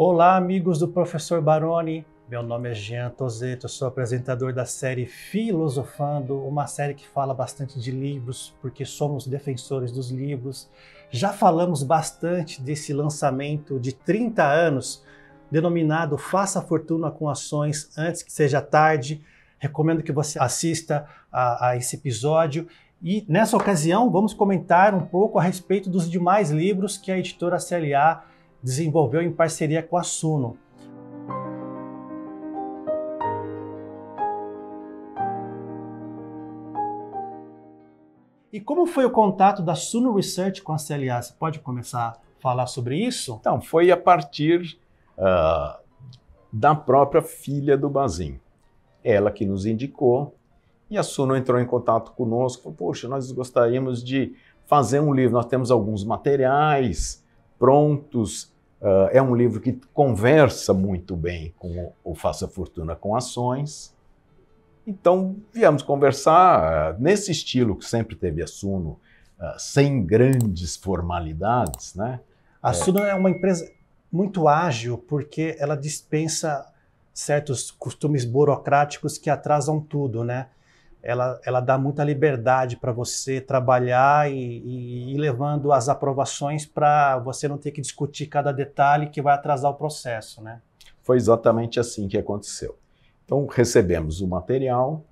Olá, amigos do professor Baroni. Meu nome é Jean Tozeto, sou apresentador da série Filosofando, uma série que fala bastante de livros, porque somos defensores dos livros. Já falamos bastante desse lançamento de 30 anos, denominado Faça Fortuna com Ações Antes que Seja Tarde. Recomendo que você assista a, a esse episódio e nessa ocasião vamos comentar um pouco a respeito dos demais livros que a editora CLA desenvolveu em parceria com a Suno. E como foi o contato da Suno Research com a CLA? Você pode começar a falar sobre isso? Então, foi a partir uh, da própria filha do Bazin. Ela que nos indicou e a Suno entrou em contato conosco. Poxa, nós gostaríamos de fazer um livro. Nós temos alguns materiais prontos. Uh, é um livro que conversa muito bem com o Faça Fortuna com Ações. Então, viemos conversar uh, nesse estilo que sempre teve a Suno, uh, ah, sem grandes formalidades. Né? A é. Suno é uma empresa muito ágil porque ela dispensa certos costumes burocráticos que atrasam tudo, né? ela, ela dá muita liberdade para você trabalhar e, ir levando as aprovações para você não ter que discutir cada detalhe que vai atrasar o processo, né? Foi exatamente assim que aconteceu. Então, recebemos o material,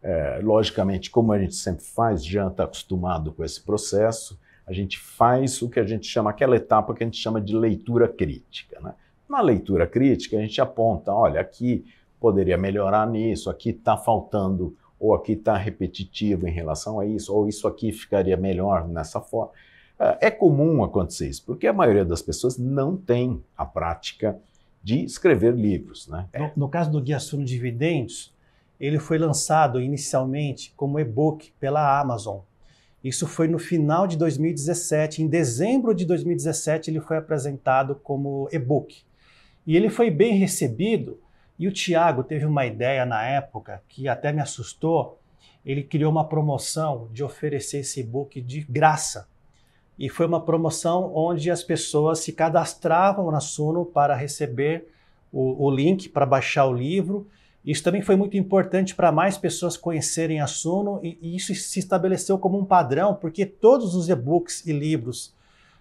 é, logicamente, como a gente sempre faz, já está acostumado com esse processo, a gente faz o que a gente chama, aquela etapa que a gente chama de leitura crítica. Né? Na leitura crítica, a gente aponta, olha, aqui poderia melhorar nisso, aqui está faltando ou aqui está repetitivo em relação a isso, ou isso aqui ficaria melhor nessa forma. É, é comum acontecer isso, porque a maioria das pessoas não tem a prática de escrever livros. Né? No, no caso do Guia Suno Dividendos, ele foi lançado inicialmente como e-book pela Amazon. Isso foi no final de 2017. Em dezembro de 2017, ele foi apresentado como e-book. E ele foi bem recebido e o Tiago teve uma ideia na época que até me assustou. Ele criou uma promoção de oferecer esse e-book de graça. E foi uma promoção onde as pessoas se cadastravam na Suno para receber o, o link para baixar o livro. Isso também foi muito importante para mais pessoas conhecerem a Suno e, e isso se estabeleceu como um padrão, porque todos os e-books e livros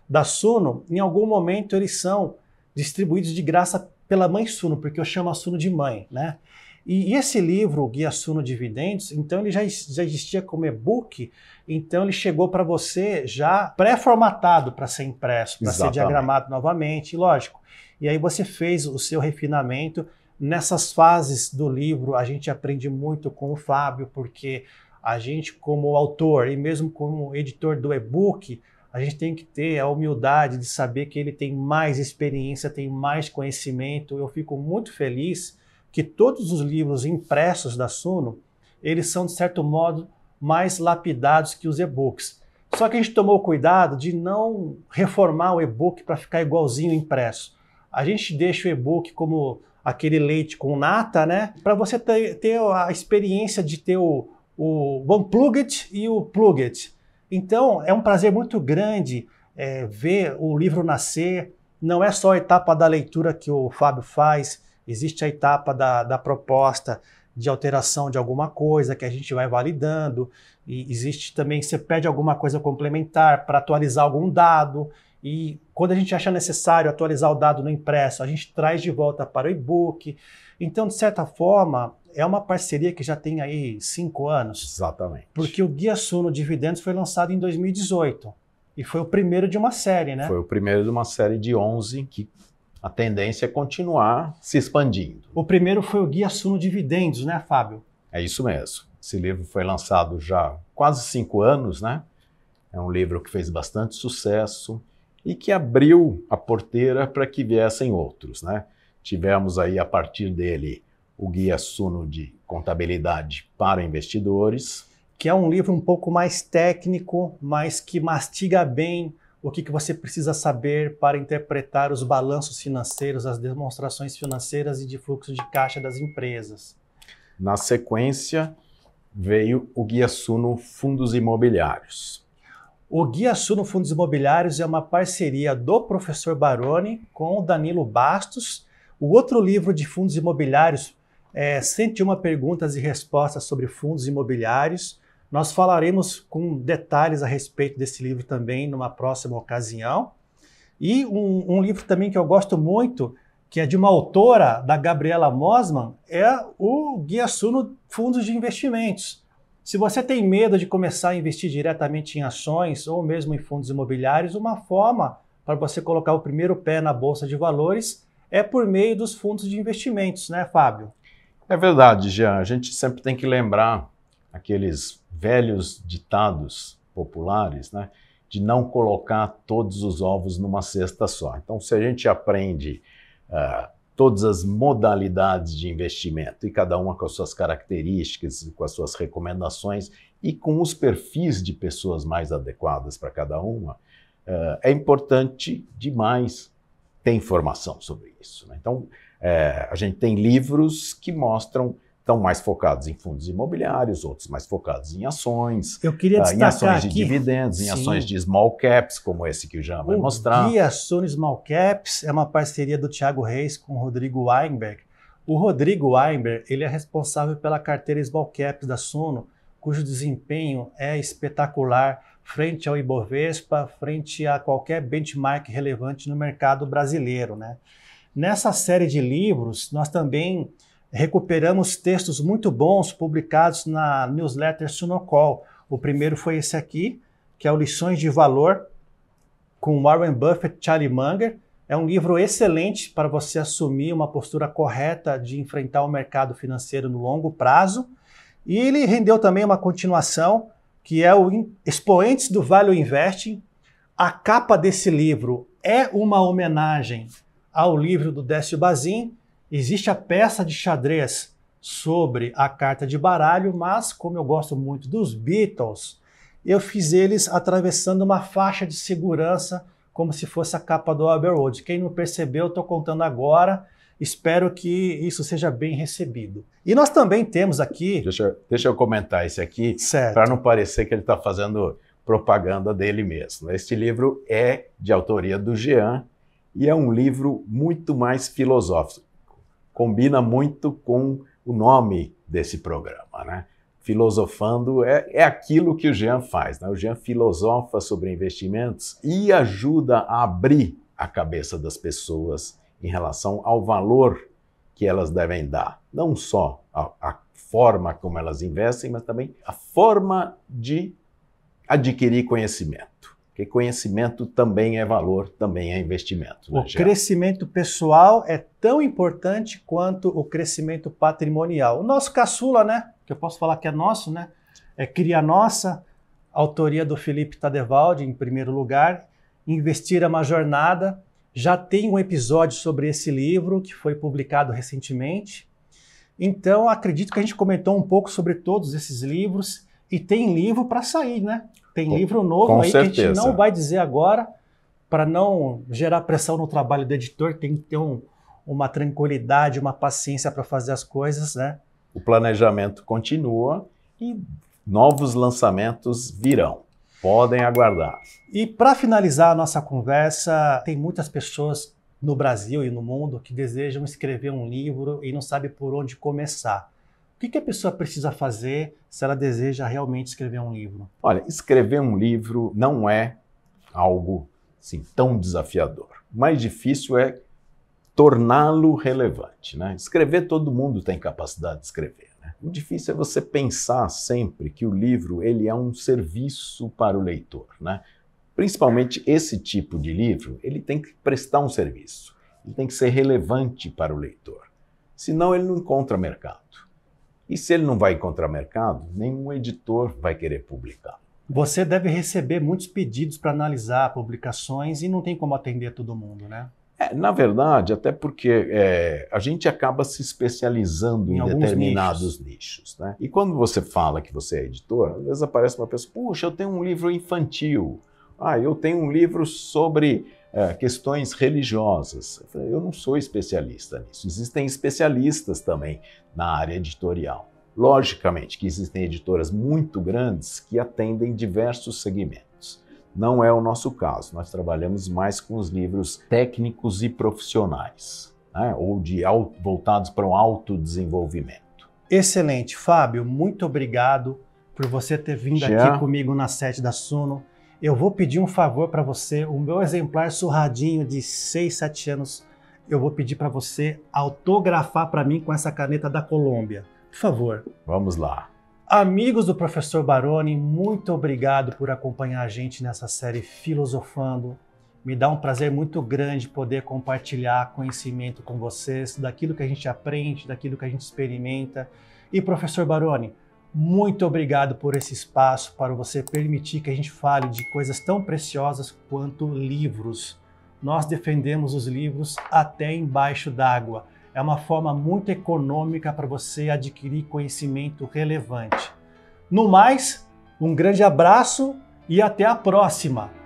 da Suno, em algum momento, eles são distribuídos de graça pela mãe Suno, porque eu chamo a Suno de mãe, né? E, esse livro, o Guia Suno Dividendos, então ele já, já existia como e-book, então ele chegou para você já pré-formatado para ser impresso, para ser diagramado novamente, lógico. E aí você fez o seu refinamento. Nessas fases do livro, a gente aprende muito com o Fábio, porque a gente, como autor e mesmo como editor do e-book, a gente tem que ter a humildade de saber que ele tem mais experiência, tem mais conhecimento. Eu fico muito feliz que todos os livros impressos da Suno, eles são de certo modo mais lapidados que os e-books. Só que a gente tomou cuidado de não reformar o e-book para ficar igualzinho impresso. A gente deixa o e-book como aquele leite com nata, né? Para você ter, ter, a experiência de ter o, o unplugged e o plugged. Então, é um prazer muito grande é, ver o livro nascer. Não é só a etapa da leitura que o Fábio faz, existe a etapa da, da proposta de alteração de alguma coisa que a gente vai validando, e existe também, você pede alguma coisa complementar para atualizar algum dado, e quando a gente achar necessário atualizar o dado no impresso, a gente traz de volta para o e-book. Então, de certa forma, é uma parceria que já tem aí cinco anos. Exatamente. Porque o Guia Suno Dividendos foi lançado em 2018. E foi o primeiro de uma série, né? Foi o primeiro de uma série de 11 que a tendência é continuar se expandindo. O primeiro foi o Guia Suno Dividendos, né, Fábio? É isso mesmo. Esse livro foi lançado já há quase cinco anos, né? É um livro que fez bastante sucesso e que abriu a porteira para que viessem outros. Né? Tivemos aí, a partir dele, o Guia Suno de Contabilidade para Investidores. Que é um livro um pouco mais técnico, mas que mastiga bem o que, que você precisa saber para interpretar os balanços financeiros, as demonstrações financeiras e de fluxo de caixa das empresas. Na sequência, veio o Guia Suno Fundos Imobiliários. O Guia no Fundos Imobiliários é uma parceria do professor Baroni com o Danilo Bastos. O outro livro de fundos imobiliários é 101 perguntas e respostas sobre fundos imobiliários. Nós falaremos com detalhes a respeito desse livro também numa próxima ocasião. E um, um livro também que eu gosto muito, que é de uma autora da Gabriela Mosman, é o Guia Suno Fundos de Investimentos. Se você tem medo de começar a investir diretamente em ações ou mesmo em fundos imobiliários, uma forma para você colocar o primeiro pé na bolsa de valores é por meio dos fundos de investimentos, né, Fábio? É verdade, Jean. A gente sempre tem que lembrar aqueles velhos ditados populares, né, de não colocar todos os ovos numa cesta só. Então, se a gente aprende uh, todas as modalidades de investimento, e cada uma com as suas características, com as suas recomendações e com os perfis de pessoas mais adequadas para cada uma, eh, é importante demais ter informação sobre isso. Né? Então, é, a gente tem livros que mostram estão mais focados em fundos imobiliários, outros mais focados em ações. Eu queria ah, destacar em ações de aqui, dividendos, em sim. ações de small caps, como esse que o Jean vai o mostrar. Guia Ações Small Caps é uma parceria do Thiago Reis com o Rodrigo Weinberg. O Rodrigo Weinberg ele é responsável pela carteira small caps da Sono, cujo desempenho é espetacular frente ao Ibovespa, frente a qualquer benchmark relevante no mercado brasileiro, né? Nessa série de livros, nós também recuperamos textos muito bons publicados na newsletter Sunocol. O primeiro foi esse aqui, que é o Lições de Valor, com Warren Buffett Charlie Munger. É um livro excelente para você assumir uma postura correta de enfrentar o mercado financeiro no longo prazo. E ele rendeu também uma continuação, que é o Expoentes do Value Investing. A capa desse livro é uma homenagem ao livro do Décio Bazin, Existe a peça de xadrez sobre a carta de baralho, mas como eu gosto muito dos Beatles, eu fiz eles atravessando uma faixa de segurança como se fosse a capa do Abbey Road. Quem não percebeu, estou contando agora. Espero que isso seja bem recebido. E nós também temos aqui. Deixa, eu, deixa eu comentar esse aqui, para não parecer que ele está fazendo propaganda dele mesmo. Este livro é de autoria do Jean e é um livro muito mais filosófico combina muito com o nome desse programa, né? Filosofando é, é aquilo que o Jean faz, né? O Jean filosofa sobre investimentos e ajuda a abrir a cabeça das pessoas em relação ao valor que elas devem dar, não só a, a forma como elas investem, mas também a forma de adquirir conhecimento. Porque conhecimento também é valor, também é investimento. Né, o crescimento pessoal é tão importante quanto o crescimento patrimonial. O nosso caçula, né? Que eu posso falar que é nosso, né? É Cria Nossa, autoria do Felipe Tadevaldi, em primeiro lugar. Investir é uma jornada. Já tem um episódio sobre esse livro que foi publicado recentemente. Então, acredito que a gente comentou um pouco sobre todos esses livros. E tem livro para sair, né? Tem com, livro novo aí certeza. que a gente não vai dizer agora, para não gerar pressão no trabalho do editor, tem que ter um, uma tranquilidade, uma paciência para fazer as coisas, né? O planejamento continua e novos lançamentos virão. Podem aguardar. E para finalizar a nossa conversa, tem muitas pessoas no Brasil e no mundo que desejam escrever um livro e não sabem por onde começar. O que a pessoa precisa fazer se ela deseja realmente escrever um livro? Olha, escrever um livro não é algo assim, tão desafiador. O mais difícil é torná-lo relevante. Né? Escrever, todo mundo tem capacidade de escrever. Né? O difícil é você pensar sempre que o livro ele é um serviço para o leitor. Né? Principalmente esse tipo de livro, ele tem que prestar um serviço. Ele tem que ser relevante para o leitor. Senão ele não encontra mercado. E se ele não vai encontrar mercado, nenhum editor vai querer publicar. Você deve receber muitos pedidos para analisar publicações e não tem como atender todo mundo, né? É, na verdade, até porque é, a gente acaba se especializando em, em determinados nichos. nichos. né? E quando você fala que você é editor, às vezes aparece uma pessoa, puxa, eu tenho um livro infantil, ah, eu tenho um livro sobre é, questões religiosas. Eu, falei, eu não sou especialista nisso. Existem especialistas também na área editorial. Logicamente que existem editoras muito grandes que atendem diversos segmentos. Não é o nosso caso, nós trabalhamos mais com os livros técnicos e profissionais, né? ou de auto, voltados para um autodesenvolvimento. Excelente, Fábio, muito obrigado por você ter vindo Já. aqui comigo na sede da Suno eu vou pedir um favor para você, o meu exemplar surradinho de 6, 7 anos, eu vou pedir para você autografar para mim com essa caneta da Colômbia. Por favor. Vamos lá. Amigos do professor Baroni, muito obrigado por acompanhar a gente nessa série Filosofando. Me dá um prazer muito grande poder compartilhar conhecimento com vocês daquilo que a gente aprende, daquilo que a gente experimenta. E professor Baroni, muito obrigado por esse espaço, para você permitir que a gente fale de coisas tão preciosas quanto livros. Nós defendemos os livros até embaixo d'água. É uma forma muito econômica para você adquirir conhecimento relevante. No mais, um grande abraço e até a próxima!